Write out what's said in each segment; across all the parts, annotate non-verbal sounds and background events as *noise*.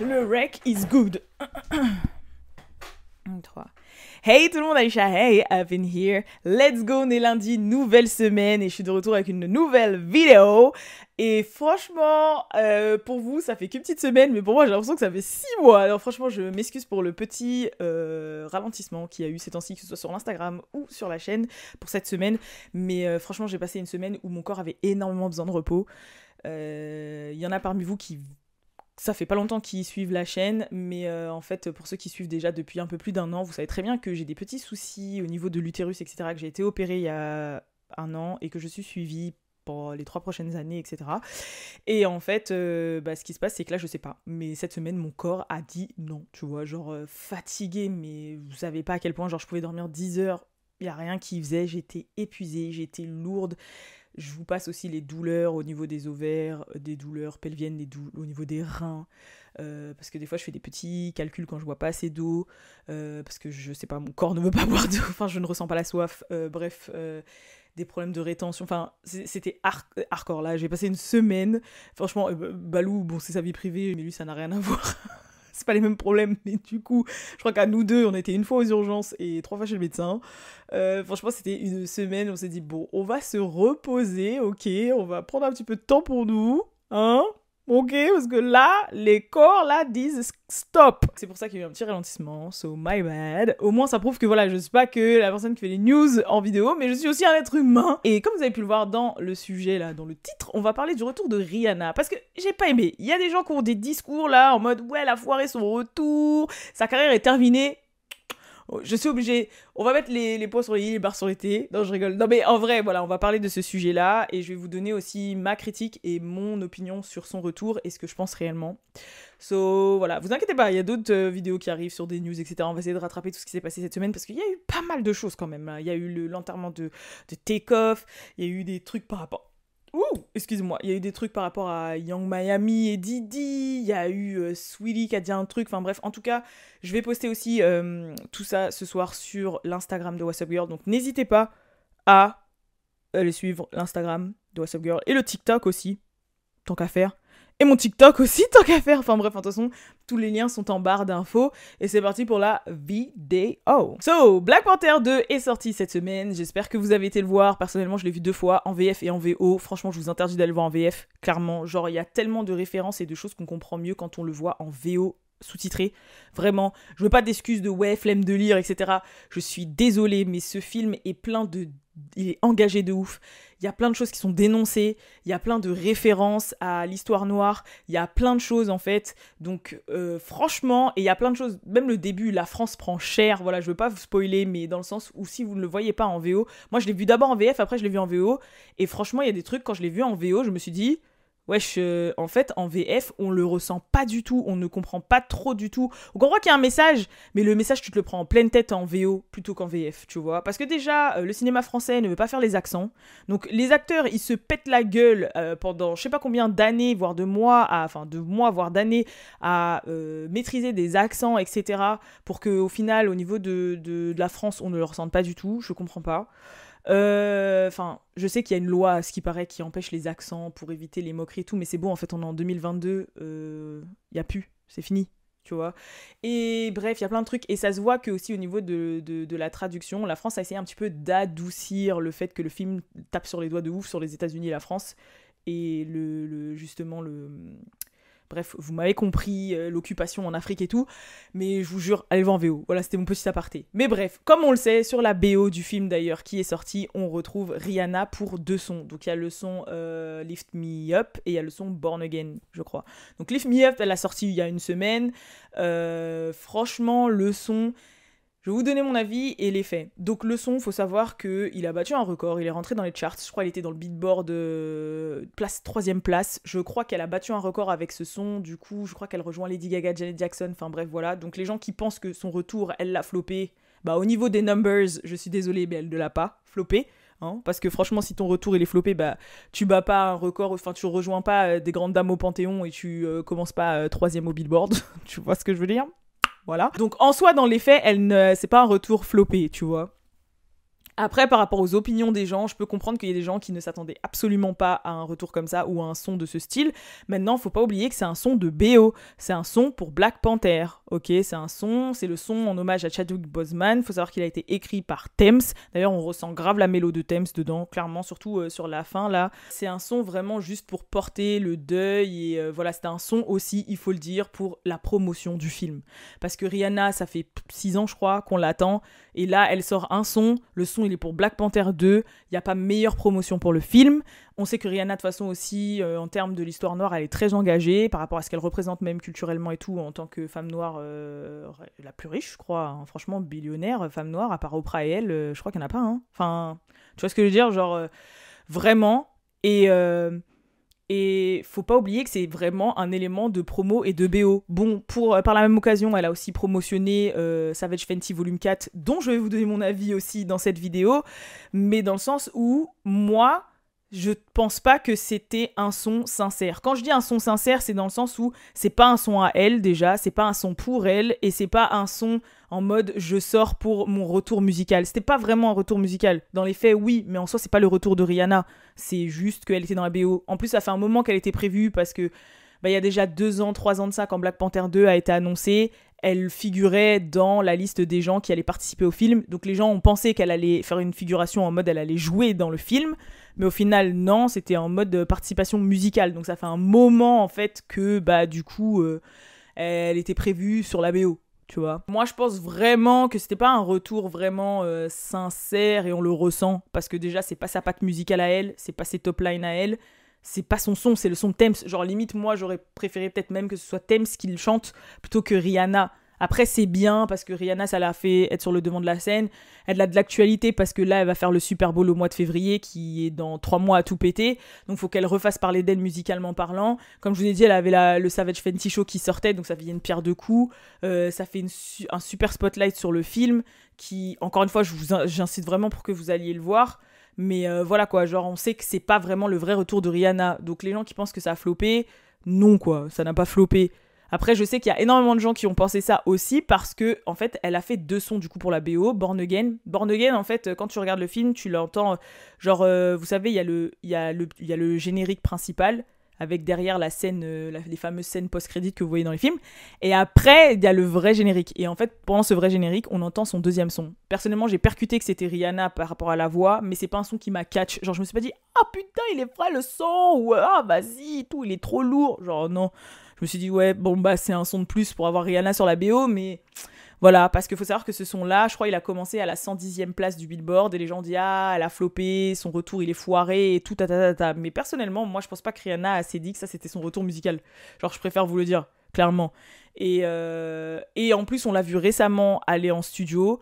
Le rec is good. 3. *clears throat* Hey tout le monde, Aisha, hey, I've been here. Let's go, on est lundi, nouvelle semaine et je suis de retour avec une nouvelle vidéo. Et franchement, euh, pour vous, ça fait qu'une petite semaine, mais pour moi, j'ai l'impression que ça fait 6 mois. Alors franchement, je m'excuse pour le petit euh, ralentissement qu'il y a eu ces temps-ci, que ce soit sur l'Instagram ou sur la chaîne pour cette semaine. Mais euh, franchement, j'ai passé une semaine où mon corps avait énormément besoin de repos. Il y en a parmi vous qui ça fait pas longtemps qu'ils suivent la chaîne, mais euh, en fait, pour ceux qui suivent déjà depuis un peu plus d'un an, vous savez très bien que j'ai des petits soucis au niveau de l'utérus, etc., que j'ai été opérée il y a un an et que je suis suivie pour les trois prochaines années, etc. Et en fait, euh, bah, ce qui se passe, c'est que là, je sais pas, mais cette semaine, mon corps a dit non, tu vois, genre euh, fatigué, mais vous savez pas à quel point, genre, je pouvais dormir 10 heures, il y a rien qui faisait, j'étais épuisée, j'étais lourde je vous passe aussi les douleurs au niveau des ovaires, euh, des douleurs pelviennes, des douleurs au niveau des reins. Euh, parce que des fois, je fais des petits calculs quand je bois pas assez d'eau. Euh, parce que je sais pas, mon corps ne veut pas *laughs* boire d'eau. Enfin, je ne ressens pas la soif. bref, des problèmes de rétention. Enfin, c'était hardcore là. J'ai passé une semaine. Franchement, Balou, bon, c'est sa vie privée, mais lui, ça n'a rien à *laughs* voir c'est pas les mêmes problèmes. Mais du coup, je crois qu'à nous deux, on était une fois aux urgences et trois fois chez le médecin. Euh, franchement, c'était une semaine, on s'est dit, bon, on va se reposer, ok, on va prendre un petit peu de temps pour nous, hein Ok, parce que là, les corps là disent stop. C'est pour ça qu'il y a eu un petit ralentissement, so my bad. Au moins, ça prouve que voilà, je ne suis pas que la personne qui fait les news en vidéo, mais je suis aussi un être humain. Et comme vous avez pu le voir dans le sujet là, dans le titre, on va parler du retour de Rihanna. Parce que j'ai pas aimé. Il y a des gens qui ont des discours là en mode ouais, la foire est son retour, sa carrière est terminée je suis obligé. On va mettre les, les points sur les i, les barres sur les t. Non, je rigole. Non, mais en vrai, voilà, on va parler de ce sujet-là et je vais vous donner aussi ma critique et mon opinion sur son retour et ce que je pense réellement. So, voilà, vous inquiétez pas, il y a d'autres euh, vidéos qui arrivent sur des news, etc. On va essayer de rattraper tout ce qui s'est passé cette semaine parce qu'il y a eu pas mal de choses quand même. Hein. Il y a eu l'enterrement de, de Takeoff, il y a eu des trucs par rapport Ouh, excusez-moi, il y a eu des trucs par rapport à Young Miami et Didi, il y a eu euh, Sweetie qui a dit un truc, enfin bref, en tout cas, je vais poster aussi euh, tout ça ce soir sur l'Instagram de What's Girl, donc n'hésitez pas à aller suivre l'Instagram de What's Girl et le TikTok aussi, tant qu'à faire et mon TikTok aussi, *laughs* tant qu'à faire. Enfin bref, de toute façon, tous les liens sont en barre d'infos. Et c'est parti pour la vidéo. So, Black Panther 2 est sorti cette semaine. J'espère que vous avez été le voir. Personnellement, je l'ai vu deux fois, en VF et en VO. Franchement, je vous interdis d'aller le voir en VF, clairement. Genre, il y a tellement de références et de choses qu'on comprend mieux quand on le voit en VO sous-titré. Vraiment, je veux pas d'excuses de ouais, flemme de lire, etc. Je suis désolée, mais ce film est plein de il est engagé de ouf. Il y a plein de choses qui sont dénoncées, il y a plein de références à l'histoire noire, il y a plein de choses en fait. Donc euh, franchement, et il y a plein de choses, même le début, la France prend cher, voilà, je veux pas vous spoiler, mais dans le sens où si vous ne le voyez pas en VO, moi je l'ai vu d'abord en VF, après je l'ai vu en VO, et franchement il y a des trucs, quand je l'ai vu en VO, je me suis dit, wesh, euh, en fait, en VF, on le ressent pas du tout, on ne comprend pas trop du tout. On voit qu'il y a un message, mais le message, tu te le prends en pleine tête en VO plutôt qu'en VF, tu vois. Parce que déjà, euh, le cinéma français ne veut pas faire les accents. Donc, les acteurs, ils se pètent la gueule euh, pendant je sais pas combien d'années, voire de mois, enfin, de mois, voire d'années, à maîtriser des accents, etc. pour qu'au final, au niveau de, de la France, on ne le ressente pas du tout. Je comprends pas. Euh, enfin, je sais qu'il y a une loi, ce qui paraît, qui empêche les accents pour éviter les moqueries et tout, mais c'est bon, en fait, on est en 2022, il n'y a plus, c'est fini. Tu vois. Et bref, il y a plein de trucs. Et ça se voit que aussi au niveau de, la traduction, la France a essayé un petit peu d'adoucir le fait que le film tape sur les doigts de ouf sur les États-Unis et la France. Et le justement, le, Bref, vous m'avez compris, euh, l'occupation en Afrique et tout. Mais je vous jure, allez voir en VO. Voilà, c'était mon petit aparté. Mais bref, comme on le sait, sur la BO du film d'ailleurs qui est sorti, on retrouve Rihanna pour deux sons. Donc il y a le son euh, Lift Me Up et il y a le son Born Again, je crois. Donc Lift Me Up, elle a sorti il y a une semaine. Euh, franchement, le son je vais vous donner mon avis et les faits. Donc le son, faut savoir qu'il a battu un record, il est rentré dans les charts, je crois qu'il était dans le beatboard 3 euh, place troisième place. Je crois qu'elle a battu un record avec ce son, du coup je crois qu'elle rejoint Lady Gaga, Janet Jackson, enfin bref voilà. Donc les gens qui pensent que son retour, elle l'a flopé, bah au niveau des numbers, je suis désolée mais elle ne l'a pas floppé, hein. parce que franchement, si ton retour il est floppé, bah tu bats pas un record, enfin tu rejoins pas euh, des grandes dames au Panthéon et tu euh, commences pas 3 troisième au Billboard, *laughs* tu vois ce que je veux dire voilà. Donc en soi, dans les faits, elle ne, c'est pas un retour floppé, tu vois. Après, par rapport aux opinions des gens, je peux comprendre qu'il y ait des gens qui ne s'attendaient absolument pas à un retour comme ça ou à un son de ce style. Maintenant, faut pas oublier que c'est un son de BO, c'est un son pour Black Panther, ok C'est un son, c'est le son en hommage à Chadwick Boseman. Faut savoir qu'il a été écrit par Thames. D'ailleurs, on ressent grave la mélodie de Thames dedans, clairement, surtout euh, sur la fin là. C'est un son vraiment juste pour porter le deuil et euh, voilà, c'est un son aussi, il faut le dire, pour la promotion du film. Parce que Rihanna, ça fait 6 ans, je crois, qu'on l'attend, et là, elle sort un son, le son et pour Black Panther 2. Il n'y a pas meilleure promotion pour le film. On sait que Rihanna, de toute façon aussi, euh, en termes de l'histoire noire, elle est très engagée par rapport à ce qu'elle représente même culturellement et tout en tant que femme noire euh, la plus riche, je crois. Hein. Franchement, billionnaire, euh, femme noire, à part Oprah et elle, je crois qu'il n'y en a pas. Hein. Enfin, tu vois ce que je veux dire Genre, vraiment. Et et faut pas oublier que c'est vraiment un élément de promo et de BO. Bon, pour, euh, par la même occasion, elle a aussi promotionné euh, Savage Fenty Volume 4, dont je vais vous donner mon avis aussi dans cette vidéo, mais dans le sens où moi, je ne pense pas que c'était un son sincère. Quand je dis un son sincère, c'est dans le sens où c'est pas un son à elle déjà, c'est pas un son pour elle et c'est pas un son en mode je sors pour mon retour musical. C'était pas vraiment un retour musical. Dans les faits, oui, mais en soi, c'est pas le retour de Rihanna. C'est juste qu'elle était dans la BO. En plus, ça fait un moment qu'elle était prévue parce que bah, il y a déjà deux ans, trois ans de ça quand Black Panther 2 a été annoncé elle figurait dans la liste des gens qui allaient participer au film. Donc les gens ont pensé qu'elle allait faire une figuration en mode elle allait jouer dans le film, mais au final non, c'était en mode participation musicale. Donc ça fait un moment en fait que bah du coup euh, elle était prévue sur la BO. Tu vois. Moi, je pense vraiment que c'était pas un retour vraiment euh, sincère et on le ressent parce que déjà, c'est pas sa patte musicale à elle, c'est pas ses top lines à elle, c'est pas son son, c'est le son de Thames. Genre, limite, moi, j'aurais préféré peut-être même que ce soit Thames qui le chante plutôt que Rihanna. Après, c'est bien parce que Rihanna, ça l'a fait être sur le devant de la scène. Elle a de l'actualité parce que là, elle va faire le Super Bowl au mois de février qui est dans trois mois à tout péter. Donc, faut qu'elle refasse parler d'elle musicalement parlant. Comme je vous ai dit, elle avait la, le Savage Fenty Show qui sortait, donc ça faisait une pierre de coups. Euh, ça fait un super spotlight sur le film qui, encore une fois, j'incite vraiment pour que vous alliez le voir. Mais euh, voilà quoi, genre on sait que c'est pas vraiment le vrai retour de Rihanna. Donc les gens qui pensent que ça a floppé, non quoi, ça n'a pas floppé. Après, je sais qu'il y a énormément de gens qui ont pensé ça aussi parce que, en fait, elle a fait deux sons du coup pour la BO, Born Again. Born Again, en fait, quand tu regardes le film, tu l'entends, genre, euh, vous savez, il y, y a le générique principal avec derrière la scène, euh, les fameuses scènes post-crédit que vous voyez dans les films. Et après, il y a le vrai générique. Et en fait, pendant ce vrai générique, on entend son deuxième son. Personnellement, j'ai percuté que c'était Rihanna par rapport à la voix, mais c'est pas un son qui m'a catch. Genre, je me suis pas dit, ah putain, il est vrai le son, ou ah vas-y, tout, il est trop lourd. Genre, non. Je me suis dit, ouais, bon, bah, c'est un son de plus pour avoir Rihanna sur la BO, mais voilà, parce qu'il faut savoir que ce son-là, je crois, il a commencé à la 110e place du Billboard et les gens disent Ah, elle a floppé, son retour il est foiré et tout, ta, ta, ta. Mais personnellement, moi je pense pas que Rihanna a assez dit que ça c'était son retour musical. Genre, je préfère vous le dire, clairement. Et, euh, et en plus, on l'a vu récemment aller en studio.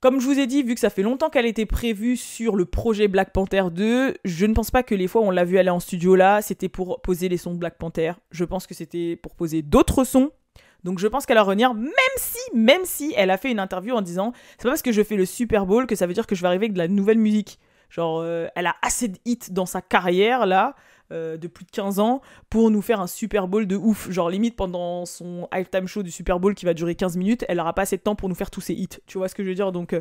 Comme je vous ai dit, vu que ça fait longtemps qu'elle était prévue sur le projet Black Panther 2, je ne pense pas que les fois où on l'a vu aller en studio là, c'était pour poser les sons de Black Panther. Je pense que c'était pour poser d'autres sons donc je pense qu'elle va revenir, même si, même si elle a fait une interview en disant c'est pas parce que je fais le Super Bowl que ça veut dire que je vais arriver avec de la nouvelle musique. Genre, euh, elle a assez de hits dans sa carrière là. Euh, de plus de 15 ans pour nous faire un Super Bowl de ouf. Genre, limite, pendant son halftime show du Super Bowl qui va durer 15 minutes, elle n'aura pas assez de temps pour nous faire tous ses hits. Tu vois ce que je veux dire Donc, euh,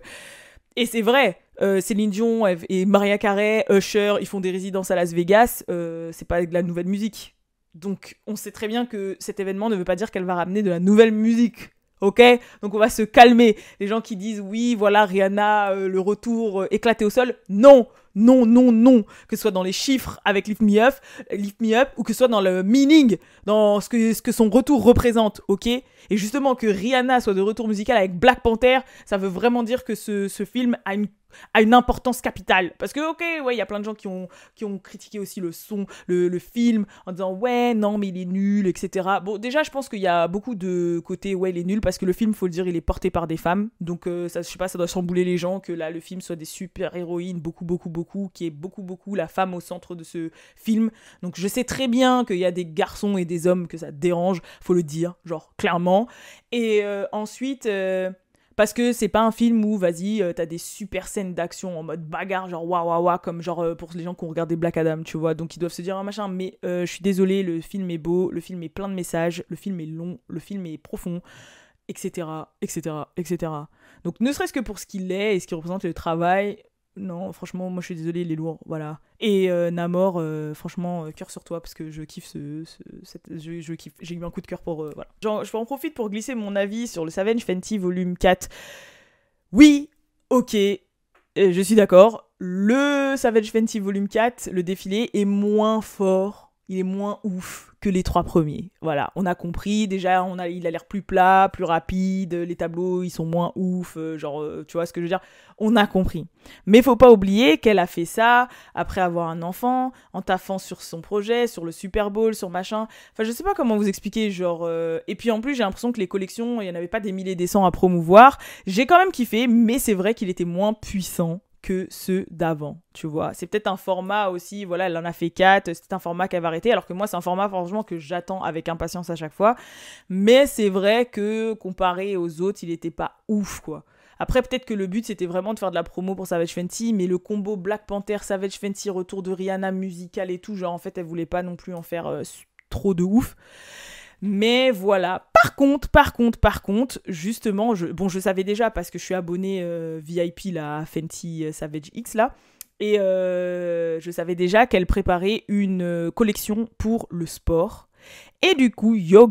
Et c'est vrai, Céline Dion et Maria Carey, Usher, ils font des résidences à Las Vegas, c'est pas de la nouvelle musique. Donc on sait très bien que cet événement ne veut pas dire qu'elle va ramener de la nouvelle musique. Ok Donc on va se calmer. Les gens qui disent oui, voilà Rihanna, euh, le retour euh, éclaté au sol. Non non, non, non, que ce soit dans les chiffres avec Lift Me Up, Lift Me Up, ou que ce soit dans le meaning, dans ce que, ce son retour représente, ok Et justement que Rihanna soit de retour musical avec Black Panther, ça veut vraiment dire que ce, film a une importance capitale. Parce que, ok, ouais, il y a plein de gens qui ont, qui ont critiqué aussi le son, le, film, en disant, ouais, non, mais il est nul, etc. Bon, déjà, je pense qu'il y a beaucoup de côtés, ouais, il est nul, parce que le film, faut le dire, il est porté par des femmes. Donc, euh, ça, je sais pas, ça doit chambouler les gens que là, le film soit des super-héroïnes, beaucoup, beaucoup, beaucoup qui est beaucoup, beaucoup la femme au centre de ce film. Donc je sais très bien qu'il y a des garçons et des hommes que ça dérange, faut le dire, genre clairement. Et euh, ensuite. Euh, parce que c'est pas un film où, vas-y, euh, t'as des super scènes d'action en mode bagarre, genre waouh waouh comme genre pour les gens qui ont regardé Black Adam, tu vois. Donc ils doivent se dire, un ah, machin, mais je suis désolé, le film est beau, le film est plein de messages, le film est long, le film est profond etc., etc., etc. Donc ne serait-ce que pour ce qu'il est et ce qu'il représente le travail, non, franchement, moi je suis désolée, il est lourd, voilà. Et euh, Namor, euh, franchement, euh, cœur sur toi, parce que je kiffe ce. cette, je, je, kiffe, j'ai eu un coup de cœur pour. voilà. Genre, je en profite pour glisser mon avis sur le Savage Fenty volume 4. Oui, ok, je suis d'accord. Le Savage Fenty volume 4, le défilé, est moins fort il est moins ouf que les trois premiers. Voilà, on a compris. Déjà, on a, il a l'air plus plat, plus rapide. Les tableaux, ils sont moins ouf. Euh, genre, euh, tu vois ce que je veux dire On a compris. Mais faut pas oublier qu'elle a fait ça après avoir un enfant, en taffant sur son projet, sur le Super Bowl, sur machin. Enfin, je sais pas comment vous expliquer. Genre, euh, et puis en plus, j'ai l'impression que les collections, il y en avait pas des milliers des cents à promouvoir. J'ai quand même kiffé, mais c'est vrai qu'il était moins puissant que ceux d'avant, tu vois. C'est peut-être un format aussi, voilà, elle en a fait quatre, c'est un format qu'elle va arrêter, alors que moi, c'est un format, franchement, que j'attends avec impatience à chaque fois. Mais c'est vrai que, comparé aux autres, il n'était pas ouf, quoi. Après, peut-être que le but, c'était vraiment de faire de la promo pour Savage Fenty, mais le combo Black Panther, Savage Fenty, retour de Rihanna musical et tout, genre, en fait, elle voulait pas non plus en faire euh, trop de ouf. Mais voilà. Par contre, par contre, par contre, justement, je, bon, je savais déjà parce que je suis abonné euh, VIP là, à Fenty euh, Savage X là. Et euh, je savais déjà qu'elle préparait une collection pour le sport. Et du coup, Yo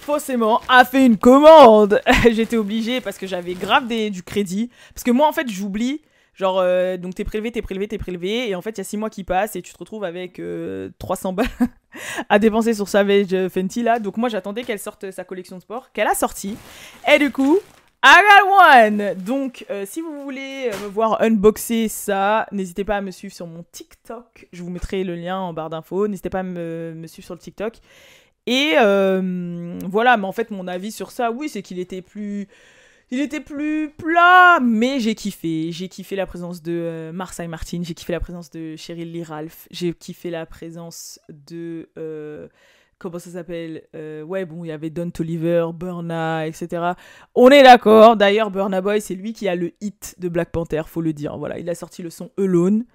forcément, a fait une commande. *laughs* J'étais obligée parce que j'avais grave du crédit. Parce que moi, en fait, j'oublie Genre, euh, donc t'es prélevé, t'es prélevé, t'es prélevé, et en fait, il y a 6 mois qui passent, et tu te retrouves avec 300 euh, balles *laughs* à dépenser sur Savage euh, Fenty, là. Donc moi, j'attendais qu'elle sorte sa collection de sport, qu'elle a sorti. Et du coup, I got one Donc, si vous voulez me voir unboxer ça, n'hésitez pas à me suivre sur mon TikTok. Je vous mettrai le lien en barre d'infos. N'hésitez pas à me, suivre sur le TikTok. Et voilà, mais en fait, mon avis sur ça, oui, c'est qu'il était plus il était plus plat, mais j'ai kiffé. J'ai kiffé la présence de euh, Marseille Martin. j'ai kiffé la présence de Cheryl Lee Ralph, j'ai kiffé la présence de. Euh, comment ça s'appelle euh, Ouais, bon, il y avait Don Toliver, Burna, etc. On est d'accord. D'ailleurs, Burna Boy, c'est lui qui a le hit de Black Panther, faut le dire. Voilà, il a sorti le son Alone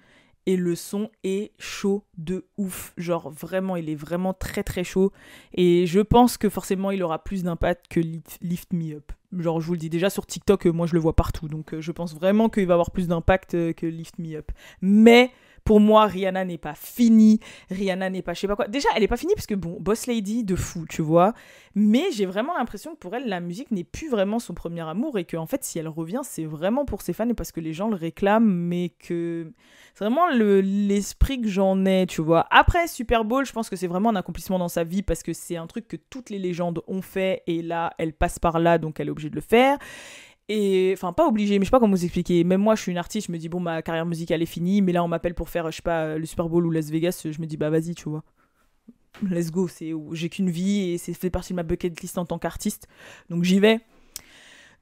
et le son est chaud de ouf. Genre vraiment, il est vraiment très très chaud. Et je pense que forcément, il aura plus d'impact que Lift Me Up. Genre, je vous le dis déjà, sur TikTok, euh, moi, je le vois partout. Donc, euh, je pense vraiment qu'il va avoir plus d'impact euh, que Lift Me Up. Mais pour moi, Rihanna n'est pas finie. Rihanna n'est pas je sais pas quoi. Déjà, elle n'est pas finie parce que, bon, Boss Lady, de fou, tu vois. Mais j'ai vraiment l'impression que pour elle, la musique n'est plus vraiment son premier amour et que, en fait, si elle revient, c'est vraiment pour ses fans et parce que les gens le réclament, mais que c'est vraiment l'esprit que j'en ai, tu vois. Après, Super Bowl, je pense que c'est vraiment un accomplissement dans sa vie parce que c'est un truc que toutes les légendes ont fait et là, elle passe par là, donc elle est obligée de le faire et enfin pas obligé mais je sais pas comment vous expliquer même moi je suis une artiste je me dis bon ma carrière musicale est finie mais là on m'appelle pour faire je sais pas euh, le Super Bowl ou Las Vegas je me dis bah vas-y tu vois let's go c'est j'ai qu'une vie et c'est fait partie de ma bucket list en tant qu'artiste donc j'y vais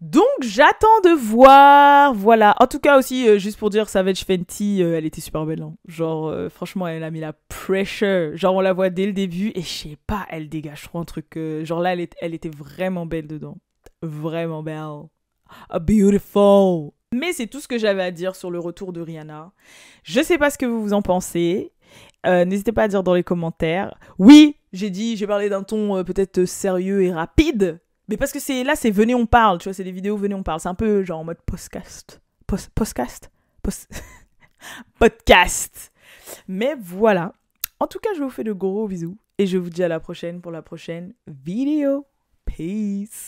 donc j'attends de voir, voilà. En tout cas aussi, euh, juste pour dire, Savage Fenty, euh, elle était super belle. Hein. Genre, franchement, elle a mis la pressure. Genre, on la voit dès le début et je sais pas, elle dégage trop un truc. genre là, elle, elle était vraiment belle dedans. Vraiment belle beautiful. Mais c'est tout ce que j'avais à dire sur le retour de Rihanna. Je sais pas ce que vous, en pensez. Euh, n'hésitez pas à dire dans les commentaires. Oui, j'ai dit, j'ai parlé d'un ton euh, peut-être sérieux et rapide. Mais parce que c'est là, c'est venez on parle, tu vois, c'est des vidéos venez on parle. C'est un peu genre en mode podcast. podcast post *laughs* Podcast. Mais voilà. En tout cas, je vous fais de gros bisous et je vous dis à la prochaine pour la prochaine vidéo. Peace.